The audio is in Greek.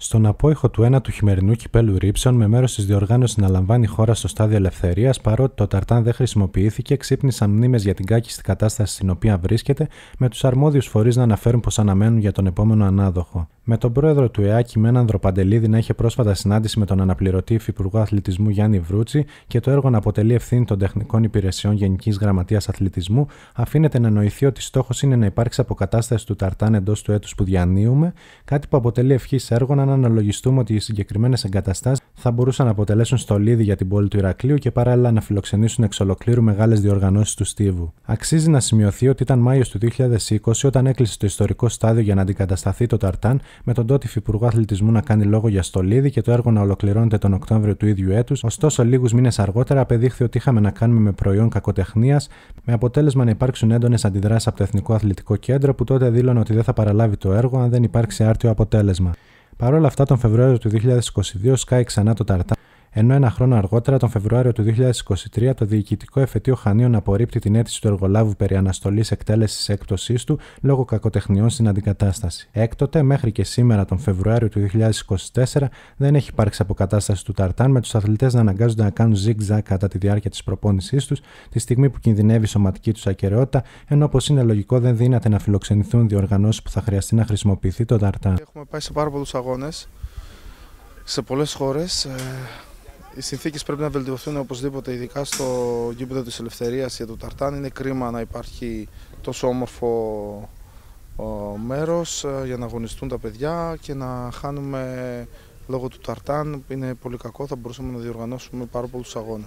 Στον απόϊχο του 1 του χειμερινού κυπέλου ρήψεων με μέρος της διοργάνωσης να λαμβάνει η χώρα στο στάδιο ελευθερίας, παρότι το ταρτάν δεν χρησιμοποιήθηκε, ξύπνησαν μνήμες για την κάκιστη κατάσταση στην οποία βρίσκεται, με τους αρμόδιους φορείς να αναφέρουν πως αναμένουν για τον επόμενο ανάδοχο. Με τον πρόεδρο του ΕΑΚΙ, Μένανδρο Ανδροπαντελίδη, να είχε πρόσφατα συνάντηση με τον αναπληρωτή υφυπουργό αθλητισμού Γιάννη Βρούτσι και το έργο να αποτελεί ευθύνη των τεχνικών υπηρεσιών Γενικής Γραμματείας Αθλητισμού, αφήνεται να νοηθεί ότι στόχος είναι να υπάρξει αποκατάσταση του Ταρτάν εντός του έτους που διανύουμε, κάτι που αποτελεί ευχή έργο να αναλογιστούμε ότι οι συγκεκριμένες εγκαταστάσεις θα μπορούσαν να αποτελέσουν στολίδι για την πόλη του Ηρακλείου και παράλληλα να φιλοξενήσουν εξ ολοκλήρου μεγάλες διοργανώσεις του Στίβου. Αξίζει να σημειωθεί ότι ήταν Μάιος του 2020 όταν έκλεισε το ιστορικό στάδιο για να αντικατασταθεί το Ταρτάν, με τον τότε Υπουργό Αθλητισμού να κάνει λόγο για στολίδι και το έργο να ολοκληρώνεται τον Οκτώβριο του ίδιου έτους. Ωστόσο, λίγους μήνες αργότερα απεδείχθη ότι είχαμε να κάνουμε με προϊόν κακοτεχνίας, με αποτέλεσμα να υπάρξουν έντονες αντιδράσεις από το Εθνικό Αθλητικό Κέντρο που τότε δήλωνε ότι δεν θα παραλάβει το έργο αν δεν υπάρξει άρτιο αποτέλεσμα. Παρ' όλα αυτά, τον Φεβρουάριο του 2022 σκάει ξανά το Ταρτάν ενώ ένα χρόνο αργότερα, τον Φεβρουάριο του 2023, το Διοικητικό Εφετείο Χανίων απορρίπτει την αίτηση του εργολάβου περί αναστολής εκτέλεσης έκπτωσής του λόγω κακοτεχνιών στην αντικατάσταση. Έκτοτε, μέχρι και σήμερα, τον Φεβρουάριο του 2024, δεν έχει υπάρξει αποκατάσταση του Ταρτάν, με τους αθλητές να αναγκάζονται να κάνουν zigzag κατά τη διάρκεια της προπόνησής τους, τη στιγμή που κινδυνεύει η σωματική τους ακαιρεότητα, ενώ όπως είναι λογικό δεν δύναται να φιλοξενηθούν διοργανώσεις που θα χρειαστεί να χρησιμοποιηθεί το Ταρτάν. Έχουμε πάει σε πάρα πολλούς αγώνες σε πολλές χώρες. Ε, οι συνθήκες πρέπει να βελτιωθούν οπωσδήποτε, ειδικά στο γήπεδο της Ελευθερίας για το Ταρτάν. Είναι κρίμα να υπάρχει τόσο όμορφο μέρος ε, για να αγωνιστούν τα παιδιά και να χάνουμε λόγω του Ταρτάν. Είναι πολύ κακό, θα μπορούσαμε να διοργανώσουμε πάρα πολλούς αγώνες.